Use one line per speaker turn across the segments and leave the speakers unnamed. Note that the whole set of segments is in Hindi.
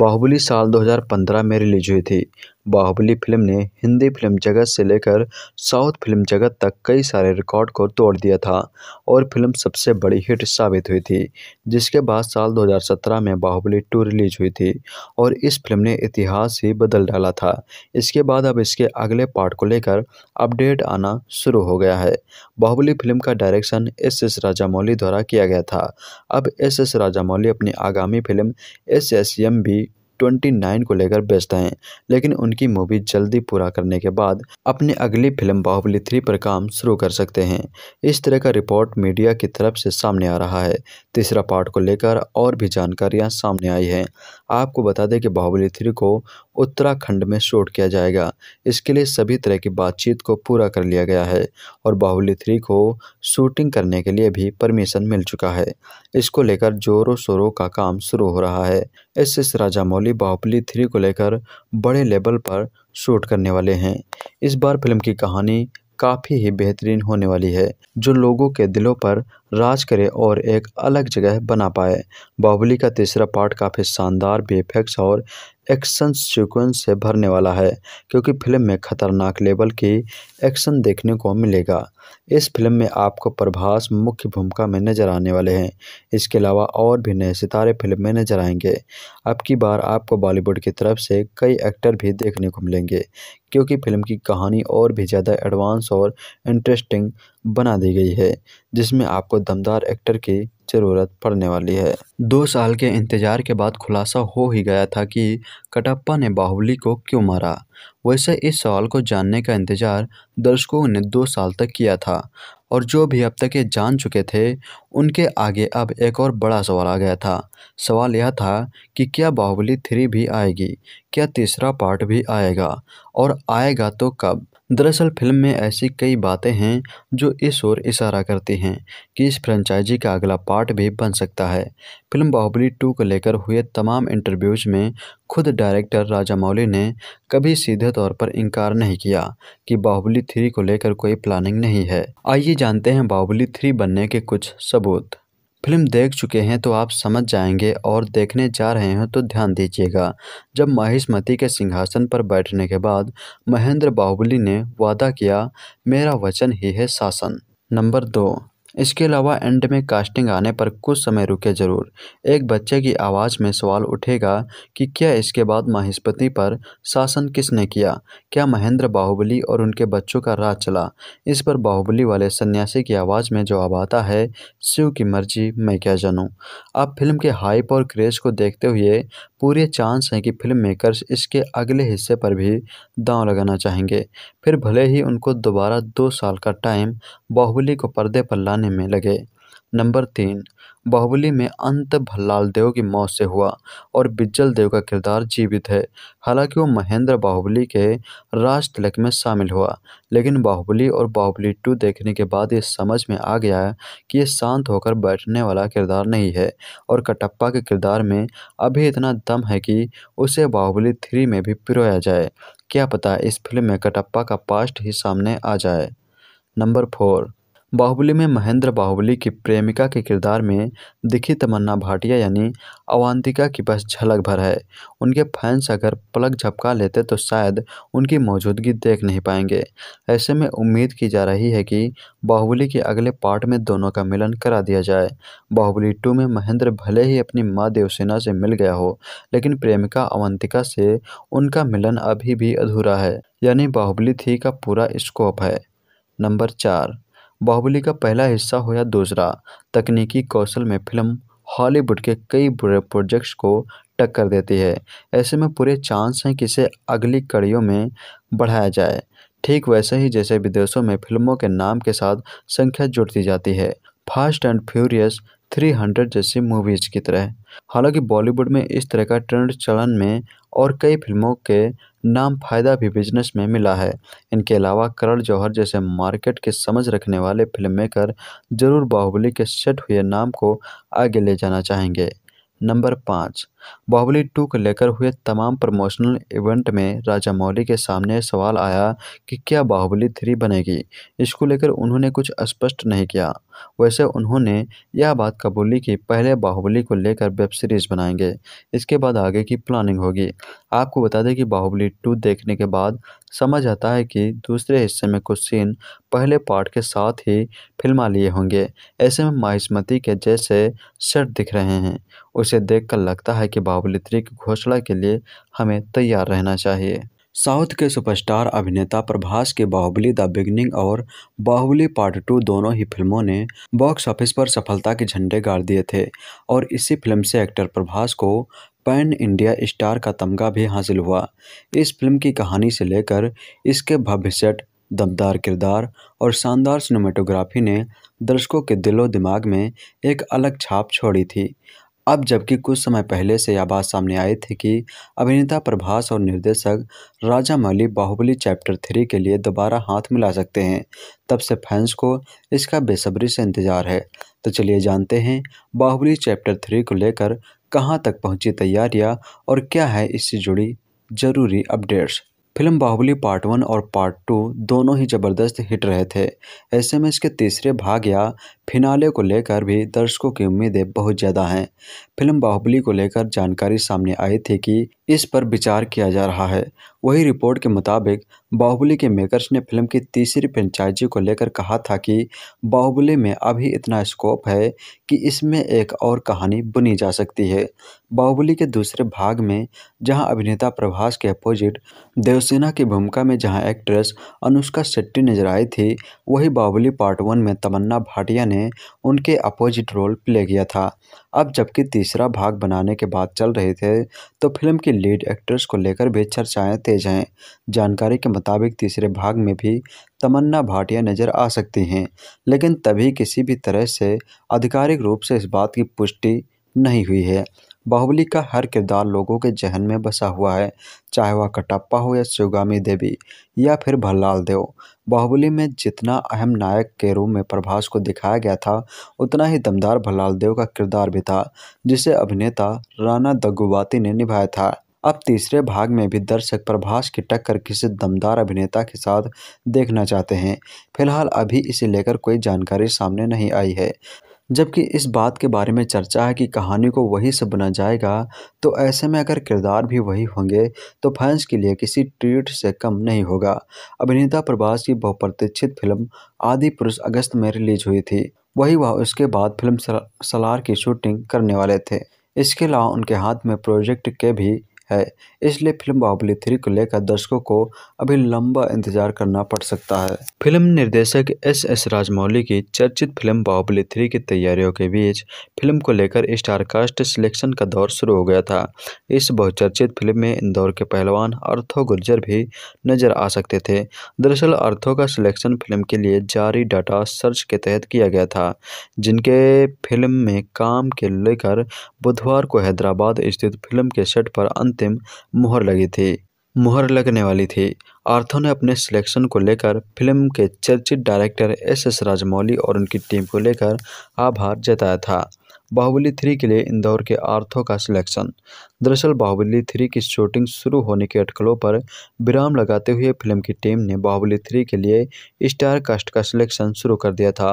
बाहुबली साल 2015 में रिलीज हुई थी बाहुबली फिल्म ने हिंदी फिल्म जगत से लेकर साउथ फिल्म जगत तक कई सारे रिकॉर्ड को तोड़ दिया था और फिल्म सबसे बड़ी हिट साबित हुई थी जिसके बाद साल 2017 में बाहुबली टू रिलीज हुई थी और इस फिल्म ने इतिहास ही बदल डाला था इसके बाद अब इसके अगले पार्ट को लेकर अपडेट आना शुरू हो गया है बाहुबली फिल्म का डायरेक्शन एस एस राजामौली द्वारा किया गया था अब एस एस राजामौली अपनी आगामी film S S M B twenty nine को लेकर व्यस्त हैं लेकिन उनकी मूवी जल्दी पूरा करने के बाद अपनी अगली फिल्म बाहुबली थ्री पर काम शुरू कर सकते हैं इस तरह का रिपोर्ट मीडिया की तरफ से सामने आ रहा है तीसरा पार्ट को लेकर और भी जानकारियाँ सामने आई हैं आपको बता दें कि बाहुबली थ्री को उत्तराखंड में शूट किया जाएगा इसके लिए सभी तरह की बातचीत को पूरा कर लिया गया है और बाहुबली थ्री को शूटिंग करने के लिए भी परमिशन मिल चुका है इसको लेकर जोरों शोरों का काम शुरू हो रहा है S S Rajamouli Baahubali three को लेकर बड़े लेवल पर शूट करने वाले हैं इस बार फिल्म की कहानी काफ़ी ही बेहतरीन होने वाली है जो लोगों के दिलों पर राज करे और एक अलग जगह बना पाए बाहुबली का तीसरा पार्ट काफ़ी शानदार बेफेक्स और एक्शन सीक्वेंस से भरने वाला है क्योंकि फिल्म में खतरनाक लेवल की एक्शन देखने को मिलेगा इस फिल्म में आपको प्रभास मुख्य भूमिका में नजर आने वाले हैं इसके अलावा और भी नए सितारे फिल्म में नजर आएंगे अब की बार आपको बॉलीवुड की तरफ से कई एक्टर भी देखने को मिलेंगे क्योंकि फिल्म की कहानी और भी ज़्यादा एडवांस और इंटरेस्टिंग बना दी गई है जिसमें आपको दमदार एक्टर की जरूरत पड़ने वाली है दो साल के इंतजार के बाद खुलासा हो ही गया था कि कटप्पा ने बाहुबली को क्यों मारा वैसे इस सवाल को जानने का इंतजार दर्शकों ने दो साल तक किया था और जो भी अब तक ये जान चुके थे उनके आगे अब एक और बड़ा सवाल आ गया था सवाल यह था कि क्या बाहुबली थ्री भी आएगी क्या तीसरा पार्ट भी आएगा और आएगा तो कब दरअसल फिल्म में ऐसी कई बातें हैं जो इस ओर इशारा करती हैं कि इस फ्रेंचाइजी का अगला पार्ट भी बन सकता है फिल्म बाहुबली टू को लेकर हुए तमाम इंटरव्यूज़ में खुद डायरेक्टर राजा मौली ने कभी सीधे तौर पर इनकार नहीं किया कि बाहुबली थ्री को लेकर कोई प्लानिंग नहीं है आइए जानते हैं बाहुबली थ्री बनने के कुछ सबूत फिल्म देख चुके हैं तो आप समझ जाएंगे और देखने जा रहे हैं तो ध्यान दीजिएगा जब माहिष्मती के सिंहासन पर बैठने के बाद महेंद्र बाहुबली ने वादा किया मेरा वचन ही है शासन नंबर दो इसके अलावा एंड में कास्टिंग आने पर कुछ समय रुके जरूर एक बच्चे की आवाज़ में सवाल उठेगा कि क्या इसके बाद महिस्पति पर शासन किसने किया क्या महेंद्र बाहुबली और उनके बच्चों का राज चला इस पर बाहुबली वाले सन्यासी की आवाज़ में जवाब आता है शिव की मर्जी मैं क्या जानूँ आप फिल्म के हाइप और क्रेज को देखते हुए पूरे चांस हैं कि फिल्म मेकर्स इसके अगले हिस्से पर भी दांव लगाना चाहेंगे फिर भले ही उनको दोबारा दो साल का टाइम बाहुबली को पर्दे पर लाने में लगे नंबर तीन बाहुबली में अंत भल्लाल देव की मौत से हुआ और बिज्जल देव का किरदार जीवित है हालांकि वो महेंद्र बाहुबली के राज तिलक में शामिल हुआ लेकिन बाहुबली और बाहुबली टू देखने के बाद ये समझ में आ गया कि ये शांत होकर बैठने वाला किरदार नहीं है और कटप्पा के किरदार में अभी इतना दम है कि उसे बाहुबली थ्री में भी पिरोया जाए क्या पता इस फिल्म में कटप्पा का पास्ट ही सामने आ जाए नंबर फोर बाहुबली में महेंद्र बाहुबली की प्रेमिका के किरदार में दिखी तमन्ना भाटिया यानी अवंतिका की बस झलक भर है उनके फैंस अगर पलक झपका लेते तो शायद उनकी मौजूदगी देख नहीं पाएंगे ऐसे में उम्मीद की जा रही है कि बाहुबली के अगले पार्ट में दोनों का मिलन करा दिया जाए बाहुबली टू में महेंद्र भले ही अपनी माँ देवसेना से मिल गया हो लेकिन प्रेमिका अवंतिका से उनका मिलन अभी भी अधूरा है यानी बाहुबली थ्री का पूरा स्कोप है नंबर चार बाहुबली का पहला हिस्सा हो या दूसरा तकनीकी कौशल में फिल्म हॉलीवुड के कई बुरे प्रोजेक्ट्स को टक्कर देती है ऐसे में पूरे चांस हैं कि इसे अगली कड़ियों में बढ़ाया जाए ठीक वैसे ही जैसे विदेशों में फिल्मों के नाम के साथ संख्या जुड़ती जाती है Fast and Furious three hundred जैसी मूवीज की तरह हालांकि बॉलीवुड में इस तरह का ट्रेंड चलन में और कई फिल्मों के नाम फायदा भी बिजनेस में मिला है इनके अलावा करण जौहर जैसे मार्केट के समझ रखने वाले फिल्म मेकर जरूर बाहुबली के सेट हुए नाम को आगे ले जाना चाहेंगे नंबर पाँच बाहुबली टू को लेकर हुए तमाम प्रमोशनल इवेंट में राजा मौली के सामने सवाल आया कि क्या बाहुबली थ्री बनेगी इसको लेकर उन्होंने कुछ स्पष्ट नहीं किया वैसे उन्होंने यह बात कबूली कि पहले बाहुबली को लेकर वेब सीरीज बनाएंगे इसके बाद आगे की प्लानिंग होगी आपको बता दें कि बाहुबली टू देखने के बाद समझ आता है कि दूसरे हिस्से में कुछ सीन पहले पार्ट के साथ ही फिल्मा लिए होंगे ऐसे में माहिस्मती के जैसे सेट दिख रहे हैं उसे देखकर लगता है के बाहुबली घोषणा के लिए हमें तैयार रहना चाहिए साउथ के सुपरस्टार अभिनेता प्रभास के बाहुबली द बिगनिंग और बाहुबली पार्ट टू दोनों ही फिल्मों ने बॉक्स ऑफिस पर सफलता के झंडे गाड़ दिए थे और इसी फिल्म से एक्टर प्रभास को पैन इंडिया स्टार का तमगा भी हासिल हुआ इस फिल्म की कहानी से लेकर इसके भव्य सेट दमदार किरदार और शानदार सिनेमेटोग्राफी ने दर्शकों के दिलो दिमाग में एक अलग छाप छोड़ी थी अब जबकि कुछ समय पहले से यह बात सामने आई थी कि अभिनेता प्रभास और निर्देशक राजा मौली बाहुबली चैप्टर थ्री के लिए दोबारा हाथ मिला सकते हैं तब से फैंस को इसका बेसब्री से इंतजार है तो चलिए जानते हैं बाहुबली चैप्टर थ्री को लेकर कहां तक पहुंची तैयारियां और क्या है इससे जुड़ी जरूरी updates film Baahubali part one और पार्ट टू दोनों ही ज़बरदस्त हिट रहे थे ऐसे में इसके तीसरे भाग या फिनाले को लेकर भी दर्शकों की उम्मीदें बहुत ज़्यादा हैं फिल्म बाहुबली को लेकर जानकारी सामने आई थी कि इस पर विचार किया जा रहा है वही रिपोर्ट के मुताबिक बाहुबली के मेकर्स ने फिल्म की तीसरी फ्रेंचाइजी को लेकर कहा था कि बाहुबली में अभी इतना स्कोप है कि इसमें एक और कहानी बुनी जा सकती है बाहुबली के दूसरे भाग में जहां अभिनेता प्रभास के अपोजिट देवसेना की भूमिका में जहां एक्ट्रेस अनुष्का शेट्टी नजर आई थी वही बाहुबली पार्ट वन में तमन्ना भाटिया ने उनके अपोजिट रोल प्ले किया था अब जबकि तीसरा भाग बनाने के बाद चल रहे थे तो फिल्म की लीड एक्ट्रेस को लेकर भी चर्चाएं तेज हैं जानकारी के मुताबिक तीसरे भाग में भी तमन्ना भाटिया नज़र आ सकती हैं लेकिन तभी किसी भी तरह से आधिकारिक रूप से इस बात की पुष्टि नहीं हुई है बाहुबली का हर किरदार लोगों के जहन में बसा हुआ है चाहे वह कटप्पा हो या सुगामी देवी या फिर भल्लाल देव बाहुबली में जितना अहम नायक के रूप में प्रभास को दिखाया गया था उतना ही दमदार भलाल देव का किरदार भी था जिसे अभिनेता राणा दग्गुबाती ने निभाया था अब तीसरे भाग में भी दर्शक प्रभास की टक्कर किसी दमदार अभिनेता के साथ देखना चाहते हैं फिलहाल अभी इसे लेकर कोई जानकारी सामने नहीं आई है जबकि इस बात के बारे में चर्चा है कि कहानी को वही से बुना जाएगा तो ऐसे में अगर किरदार भी वही होंगे तो फैंस के लिए किसी ट्रीट से कम नहीं होगा अभिनेता प्रभास की बहुप्रतीक्षित फिल्म आदि पुरुष अगस्त में रिलीज हुई थी वही वह उसके बाद फिल्म सलार की शूटिंग करने वाले थे इसके अलावा उनके हाथ में प्रोजेक्ट के भी है इसलिए फिल्म बाहुबली थ्री को लेकर दर्शकों को अभी लंबा इंतजार करना पड़ सकता है फिल्म निर्देशक एस एस राजमौली की चर्चित फिल्म बाहुबली थ्री की तैयारियों के बीच फिल्म को लेकर स्टार कास्ट सिलेक्शन का दौर शुरू हो गया था इस बहुचर्चित फिल्म में इंदौर के पहलवान अर्थो गुर्जर भी नजर आ सकते थे दरअसल अर्थो का सिलेक्शन फिल्म के लिए जारी डाटा सर्च के तहत किया गया था जिनके फिल्म में काम के लेकर बुधवार को हैदराबाद स्थित फिल्म के सेट पर अंतिम अंतिम मुहर लगी थी मुहर लगने वाली थी आर्थो ने अपने सिलेक्शन को लेकर फिल्म के चर्चित डायरेक्टर एस एस राजमौली और उनकी टीम को लेकर आभार जताया था बाहुबली थ्री के लिए इंदौर के आर्थो का सिलेक्शन दरअसल बाहुबली थ्री की शूटिंग शुरू होने के अटकलों पर विराम लगाते हुए फिल्म की टीम ने बाहुबली थ्री के लिए स्टार कास्ट का सिलेक्शन शुरू कर दिया था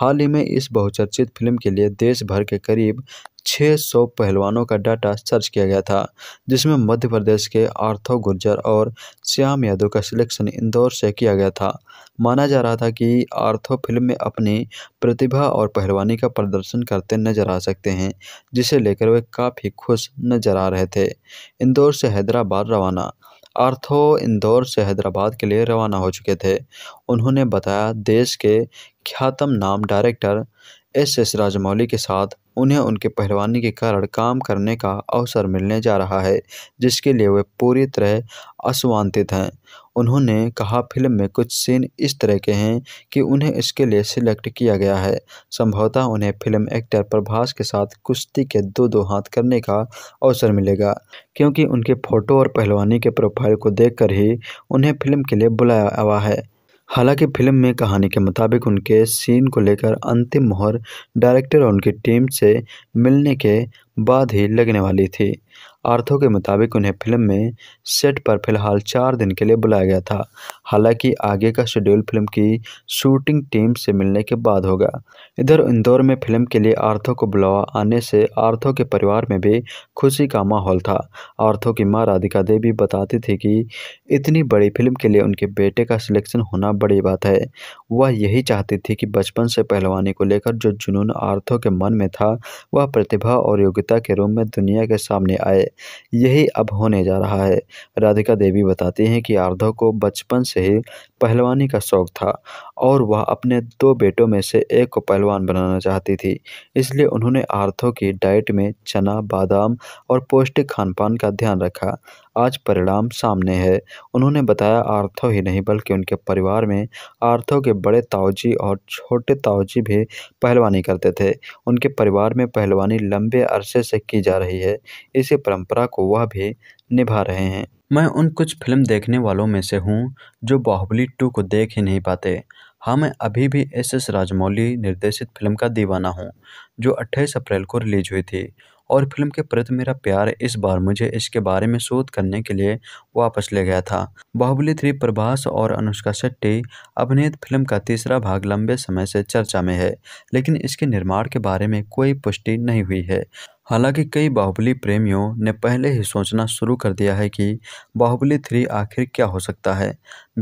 हाल ही में इस बहुचर्चित फिल्म के लिए देश भर के करीब छः सौ पहलवानों का डाटा सर्च किया गया था जिसमें मध्य प्रदेश के आर्थो गुर्जर और श्याम यादव का सिलेक्शन इंदौर से किया गया था माना जा रहा था कि आर्थो फिल्म में अपनी प्रतिभा और पहलवानी का प्रदर्शन करते नजर आ सकते हैं जिसे लेकर वे काफ़ी खुश नजर आ रहे थे इंदौर से हैदराबाद रवाना आर्थो इंदौर से हैदराबाद के लिए रवाना हो चुके थे उन्होंने बताया देश के ख्यातम नाम डायरेक्टर एस एस राजमौली के साथ उन्हें उनके पहलवानी के कारण काम करने का अवसर मिलने जा रहा है जिसके लिए वे पूरी तरह असुवांतित हैं उन्होंने कहा फिल्म में कुछ सीन इस तरह के हैं कि उन्हें इसके लिए सिलेक्ट किया गया है संभवतः उन्हें फिल्म एक्टर प्रभास के साथ कुश्ती के दो दो हाथ करने का अवसर मिलेगा क्योंकि उनके फोटो और पहलवानी के प्रोफाइल को देखकर ही उन्हें फिल्म के लिए बुलाया हुआ है हालांकि फिल्म में कहानी के मुताबिक उनके सीन को लेकर अंतिम मोहर डायरेक्टर और उनकी टीम से मिलने के बाद ही लगने वाली थी आर्थों के मुताबिक उन्हें फिल्म में सेट पर फिलहाल चार दिन के लिए बुलाया गया था हालांकि आगे का शेड्यूल फिल्म की शूटिंग टीम से मिलने के बाद होगा इधर इंदौर में फिल्म के लिए आर्थों को बुलावा आने से आर्थों के परिवार में भी खुशी का माहौल था आर्थों की माँ राधिका देवी बताती थी कि इतनी बड़ी फिल्म के लिए उनके बेटे का सिलेक्शन होना बड़ी बात है वह यही चाहती थी कि बचपन से पहलवानी को लेकर जो जुनून आर्थों के मन में था वह प्रतिभा और योग्यता के रूप में दुनिया के सामने आए यही अब होने जा रहा है राधिका देवी बताती हैं कि आर्धव को बचपन से ही पहलवानी का शौक था और वह अपने दो बेटों में से एक को पहलवान बनाना चाहती थी इसलिए उन्होंने आर्थो की डाइट में चना बादाम और पौष्टिक खान पान का ध्यान रखा आज परिणाम सामने है उन्होंने बताया आर्थो ही नहीं बल्कि उनके परिवार में आर्थो के बड़े ताऊजी और छोटे ताऊजी भी पहलवानी करते थे उनके परिवार में पहलवानी लंबे अरसे से की जा रही है इसी परंपरा को वह भी निभा रहे हैं मैं उन कुछ फिल्म देखने वालों में से हूँ जो बाहुबली टू को देख ही नहीं पाते हाँ मैं अभी भी एस एस राजमौली निर्देशित फिल्म का दीवाना हूँ जो 28 अप्रैल को रिलीज हुई थी और फिल्म के प्रति मेरा प्यार इस बार मुझे इसके बारे में शोध करने के लिए वापस ले गया था बाहुबली थ्री प्रभास और अनुष्का शेट्टी अभिनीत फिल्म का तीसरा भाग लंबे समय से चर्चा में है लेकिन इसके निर्माण के बारे में कोई पुष्टि नहीं हुई है हालांकि कई बाहुबली प्रेमियों ने पहले ही सोचना शुरू कर दिया है कि बाहुबली थ्री आखिर क्या हो सकता है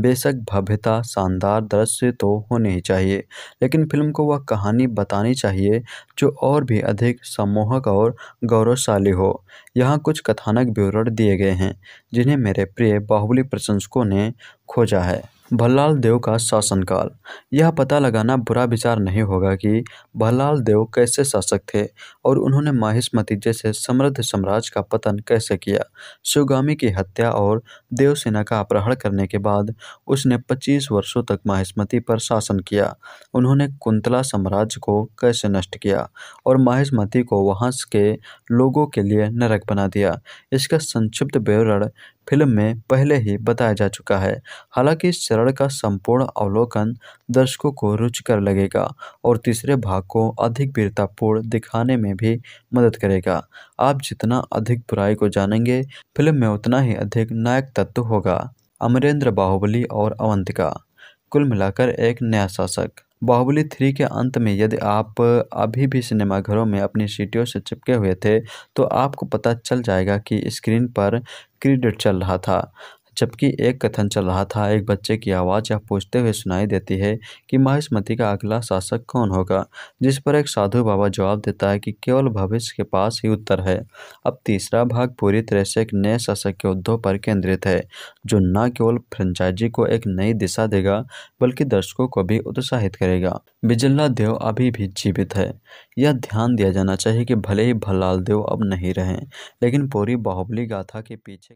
बेशक भव्यता शानदार दृश्य तो होने ही चाहिए लेकिन फिल्म को वह कहानी बतानी चाहिए जो और भी अधिक सम्मोहक और गौरवशाली हो यहाँ कुछ कथानक विवरण दिए गए हैं जिन्हें मेरे प्रिय बाहुबली प्रशंसकों ने खोजा है भल्लाल देव का शासनकाल यह पता लगाना बुरा विचार नहीं होगा कि भल्लाल देव कैसे शासक थे और उन्होंने माहिष्मति जैसे समृद्ध साम्राज्य का पतन कैसे किया शिवगामी की हत्या और देवसेना का अपहरण करने के बाद उसने 25 वर्षों तक माहिष्मति पर शासन किया उन्होंने कुंतला साम्राज्य को कैसे नष्ट किया और माहिष्मति को वहाँ के लोगों के लिए नरक बना दिया इसका संक्षिप्त विवरण फिल्म में पहले ही बताया जा चुका है हालांकि इस चरण का संपूर्ण अवलोकन दर्शकों को रुचकर लगेगा और तीसरे भाग को अधिक वीरतापूर्ण दिखाने में भी मदद करेगा आप जितना अधिक बुराई को जानेंगे फिल्म में उतना ही अधिक नायक तत्व होगा अमरेंद्र बाहुबली और अवंतिका कुल मिलाकर एक नया शासक बाहुबली थ्री के अंत में यदि आप अभी भी सिनेमाघरों में अपनी सीटियों से चिपके हुए थे तो आपको पता चल जाएगा कि स्क्रीन पर क्रेडिट चल रहा था जबकि एक कथन चल रहा था एक बच्चे की आवाज़ यह पूछते हुए सुनाई देती है कि माहिष्मति का अगला शासक कौन होगा जिस पर एक साधु बाबा जवाब देता है कि केवल भविष्य के पास ही उत्तर है अब तीसरा भाग पूरी तरह से एक नए शासक के उद्योग पर केंद्रित है जो न केवल फ्रेंचाइजी को एक नई दिशा देगा बल्कि दर्शकों को भी उत्साहित करेगा बिजल्ला देव अभी भी जीवित है यह ध्यान दिया जाना चाहिए कि भले ही भलाल देव अब नहीं रहे लेकिन पूरी बाहुबली गाथा के पीछे